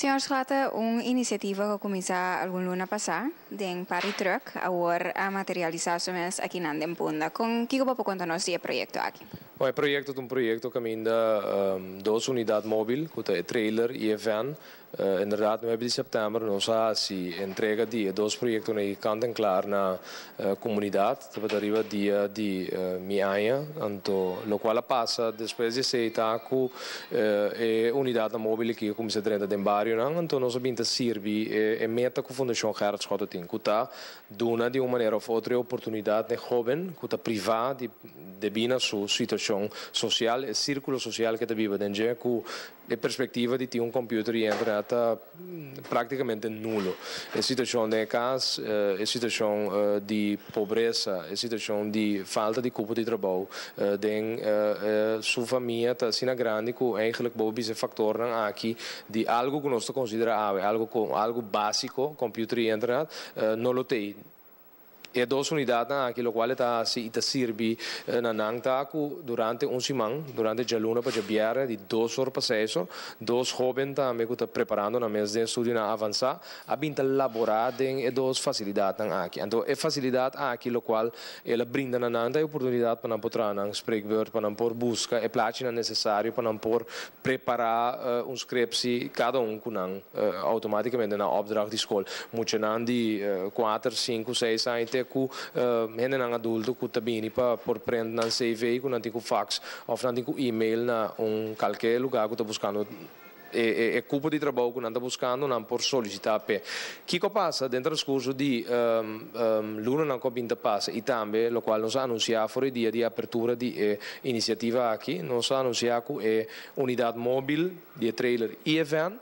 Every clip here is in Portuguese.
Señor trata una iniciativa que comenzó algún luna pasada, de Pari Truck, ahora a materializarse aquí en Andempunda. ¿Con qué va nos contarnos el proyecto aquí? Wij project tot een project ook in de um, doos unidad mobil, kuta trailer IFN. Uh, inderdaad, nu hebben die september nog si entrega die doos project een kant en klaar na uh, comunidad. Dat arriva die di uh, miaia, anto lo quale passa después de seita cu eh, e unidad mobile che come se trenta den barrio nan, anto nos binta sirvi e, e meta cu fondazione Gerard Schototin, kuta duna di una maniera of otra opportunidad ne joven, kuta priva di debina su situazione situação social, o círculo social que te vive em com a perspectiva de ter um computador e internet praticamente eh, nulo. A situação eh, de casa, a situação de pobreza, a situação de falta de cupo de trabalho, eh, de sua família está assim grande, que eigenlijk um se fator aqui de algo que nós consideramos algo algo básico, computador e internet, não lo tem. E do sunidata che lo quale ta si ita sirbi eh, na nang taku durante un simang, durante gialuna per giabbiare di dos or passeso, dos joven ta me kuta preparando na mes de studio na avanza, abinta laborate e dos facilidad ang aki. Anto e facilitat aki lo qual e la brinda na nang ta oportunitat pa na potra nang spreekbeurt pa na por busca e placi na necessario pa na por prepara uh, eh, un scripsi cada un kunang uh, automaticamente na opdracht di skol. Mucenandi uh, 4, 5, 6 sainte ku hene eh, ang adulto ku tabini pa por prend nan CV ku nanti fax o nanti ku email na un calque lugar ku ta buscando e, e, e cupo di lavoro che non andava buscando non può sollicitare per chi passa dentro il scuso di um, um, l'uno non ha vinto passa e tambe lo quale non sa non si ha fuori dia di apertura di eh, iniziativa qui non si annuncia che è e unità mobile di trailer e event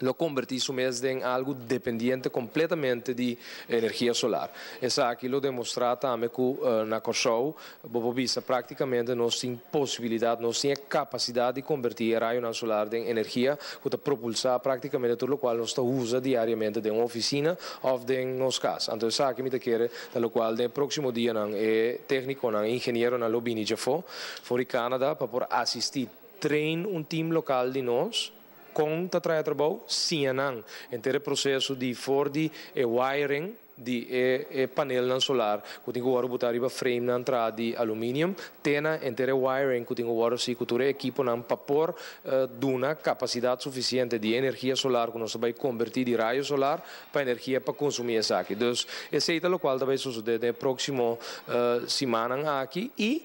lo convertí mes en algo dependiente completamente de energía solar. es aquí lo demonstra también que eh, prácticamente show, Bobo prácticamente no no sin possibilidade, no sin de convertir rayo solar en energía, que propulsa prácticamente, todo lo cual nos nós usa diariamente de una oficina o de los casas. Entonces, esa me de lo cual el próximo día un eh, técnico, el ingeniero, não, Lobini ya de Canadá para asistir. train un team local de nosotros, conta tra bo sianan o processo de fordi e wiring de e, e panel nan solar kutingu waro butari o frame na entrada de alumínio, tem entere wiring que kutingu agora se kuture equipo nan papor uh, duna capacidade suficiente de energia solar que nós vamos convertir de raio solar para energia consumir consumi esaki dus e seita lo qual dabai susude de proximo uh, eh, semana aqui e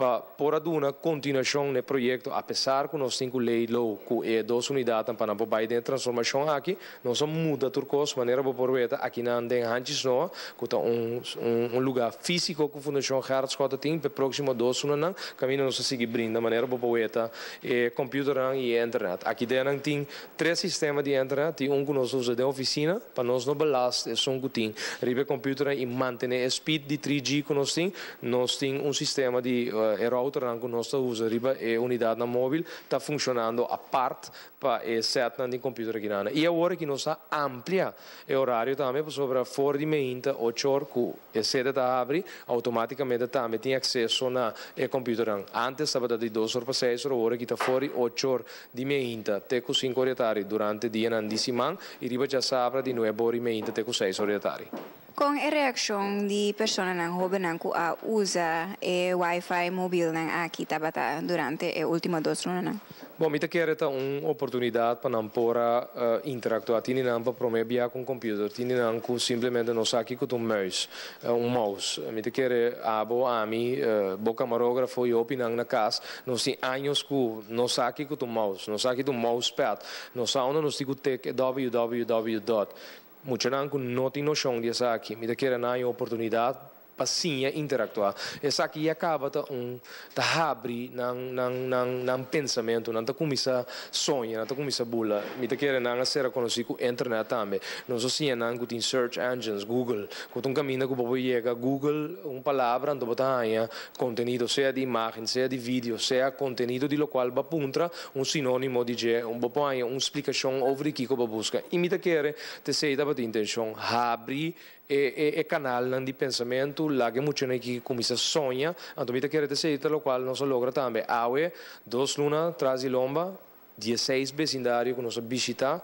pa poraduna continuação no projeto, apesar que nós temos lei low, que é duas unidades para não vai transformação aqui, nós muda turcos, maneira para proveita aqui na Anden Hanches, no, que tá um, um, um lugar físico que a Fundação Hertz Cota tem, para próximo dois não caminho nós seguir brinda, maneira para proveita é, computador e internet. Aqui dentro tem três sistemas de internet, tem um que nós usamos de oficina, para nós não belastar, é um que tem, ribe computador e manter a speed de 3G que nós temos, nós tem um sistema de uh, Eh, erautor rango nostra uso riba e unità da mobile sta funzionando a parte pa e setna di computer che nana. E ora che non sa amplia e orario tame sopra fuori di mente o ciorcu e sede da apri automaticamente tame ti accesso a e computer antes stava da di 2 per 6 ore che sta fuori o cior di mente te cu 5 orientari durante di anandisiman e riba già sapra di noi a bori mente 6 cu 6 orientari. Kung e reaksyon di persona ng hobe ng kua usa Wi-Fi móvel na aqui, tabata durante e ultima dois anos. Bom, ita kere ta un oportunidad não nam pora uh, interactua. Tini nam para promover via com computador. Tini nam ku simplemente no saki ku um mouse. Uh, eh, um mouse. Eu eh, quero abo ami uh, bo camarografo i opi na casa. no si anos ku no saki com um mouse. No com um mouse pad. No sauna no si ku tek www dot mucho no tiene shong de aquí mi que no na oportunidad passinha interactuar. Essa aqui acaba de, um, de abrir num, num, num, num pensamento, não começa a sonhar, não começa a bula. Me te querem não ser conhecido com internet também. Não só se não com search engines, Google. Com um caminho que você chega Google, uma palavra, um onde você conteúdo, seja de imagem, seja de vídeo, seja conteúdo de local, puntra, um sinônimo di G, un po' una spiegazione over chi che busca. E mi te chiede, te sei da intenzione, abri e, e, e canalen di pensamento la che mucce neki come se sogna anto ah, mita chiarete se lo quale non so logra tambe awe dos luna trasi lomba 16 besindario con la nostra bicità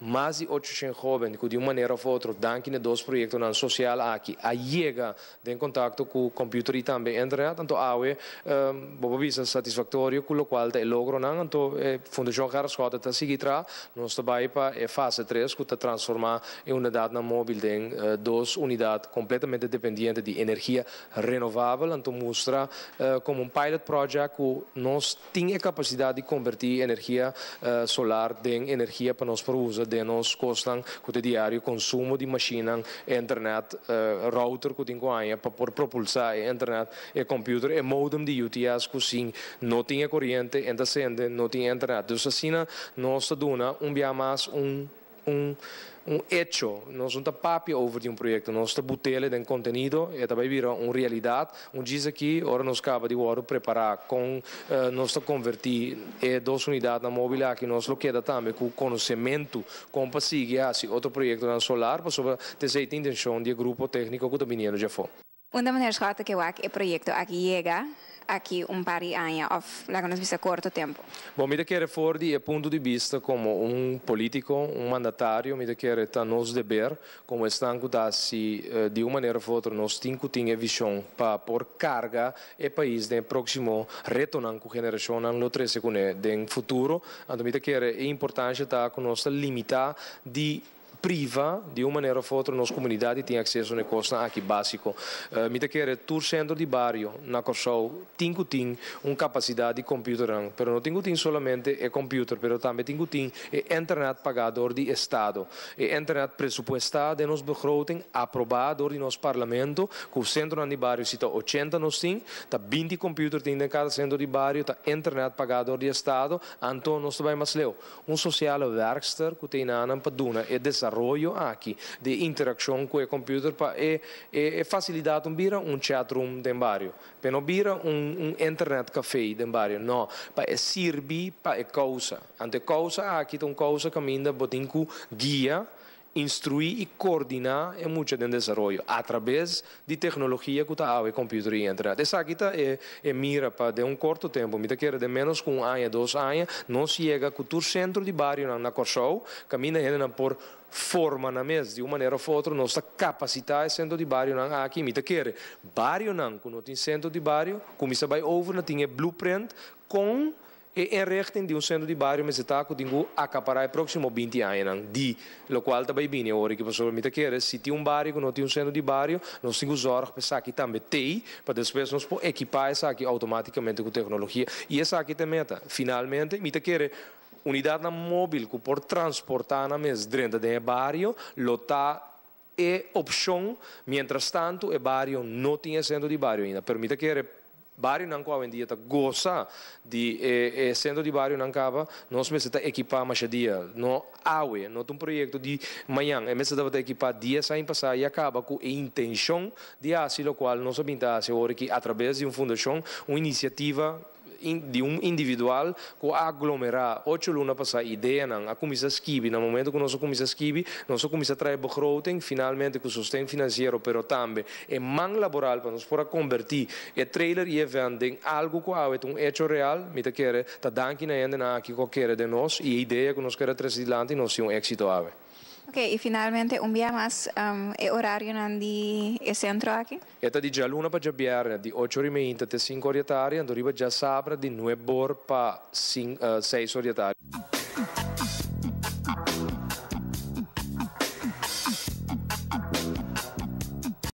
mais de 800 jovens que de una manera u outra, danque en dos projetos na social aqui, a llega en contacto com o computador y también internet, tanto awe, um, ehm, bobo visa satisfatório, con lo qual te logro nan, tanto eh, Fundación Jarascota está seguir tra, nos trabaja para eh, a fase 3, que está transformar em uma unidade móvel em duas eh, dos unidades completamente dependentes de energia renovable, então, mostra eh, como un pilot project que nos a capacidade de convertir energia solar em energia para nos para uso det är någons kostnad, diario consumo de maskinen, internet, uh, router, que tem para propulsar internet, e computer, e modem de UTS, que sim, não tinha corrente, ainda sendo, não tinha internet. Então, assim, nós dona um bem mais, um um um hecho, não é um papel over de um projeto, não está botela de um contenido, e também vira uma realidade, um diz aqui, agora nos acaba de ouro preparar, com, uh, eh, nós está convertir e duas unidades na móvel aqui, nós lo queda também com conhecimento, com passiga, ah, se outro projeto na solar, para sobre ter intenção de grupo técnico que também já foi. Uma maneira que eu acho que é o projeto aqui chega, aqui um par de anos, ou lá conheço curto tempo. Bom, me querer Fordi é ponto de vista como um político, um mandatário, me querer tá nos dever, como estanco eh, da se de uma maneira ou outra nós temos que visão para pôr carga e país de próximo com na geração na outra segunda, de futuro, então me querer é importante com conosco limitar de priva di una en erfurt in onze comunidade tinha accesso a curso na aqui básico. Uh, eh, me daquele tour centro di barrio na Kosovo tinha tem uma capacità di computer, però non tinha tem solamente é computer, mas também tinha tem é internet pagado por de Estado, é internet pressupostada nos begroting, aprovado por nostro parlamento, com o centro di barrio cita 80 nos tem, tá 20 computer tem em centro di barrio, tá internet pagado di Stato, anto non nós também mais leu. Um social werkster que tem na Ana Paduna e desarrollo desarrollo ah, aqui, de interação com o computador, para é, é, é facilidade um vira um chat room de embaixo, para não vira um, um internet café de embaixo, não, para é servir para é causa, ante causa ah, aqui tem causa que ainda botem com guia, instruir e coordenar é muito de desenvolvimento através de tecnologia que está o computador e internet. Essa aqui tá, é, é mira para de um curto tempo, me quer de menos com um ano, dois anos, não se chega com o centro de bairro na, na Corsol, caminha ainda por forma na mesa de uma maneira ou outra nossa capacidade sendo de bairro não há ah, que chi mi bairro não non con il centro de bairro como isso vai over tem tinha blueprint com e em rechten de um centro de bairro ma está com con tingu accaparare il prossimo 20 anni di lo bem da bambini que che posso mi chiede se tem um bairro quando tem centro sendo de bairro tingu temos per sa che também te para después non si può automaticamente com tecnologia e aqui che te meta finalmente mi chiede unidade móvel que por transportar na mesa dentro do barrio, lotar é opção, mientras tanto, o barrio não tinha centro de barrio ainda. Permita que o barrio não acaba em dia, tá goza de eh, centro de barrio não acaba, nós precisamos equipar mais dia, não há, não tem um projeto de manhã, é mesmo deve equipar dia sem passar e acaba com a intenção de o qual não somente a hora que através de uma fundação, uma iniciativa de um individual que aglomerar oito luna passar ideia não a comissão skibi no momento que nossa comissão skibi nossa comissão trai begroting finalmente com sustento financeiro pero também é man laboral para nos para convertir é trailer e evento em algo que é um hecho real me te quer tá danki na ainda na aqui qualquer de nós e a ideia que nós quer trazer adiante não é um éxito ave Ok, e finalmente un via más, um, ¿el horario nandi el centro aquí? Eta di già luna per già biare di 8 ore minte, te 5 ore tari, andoriva già sabra di 9 bor pa 6 eh, ore tari.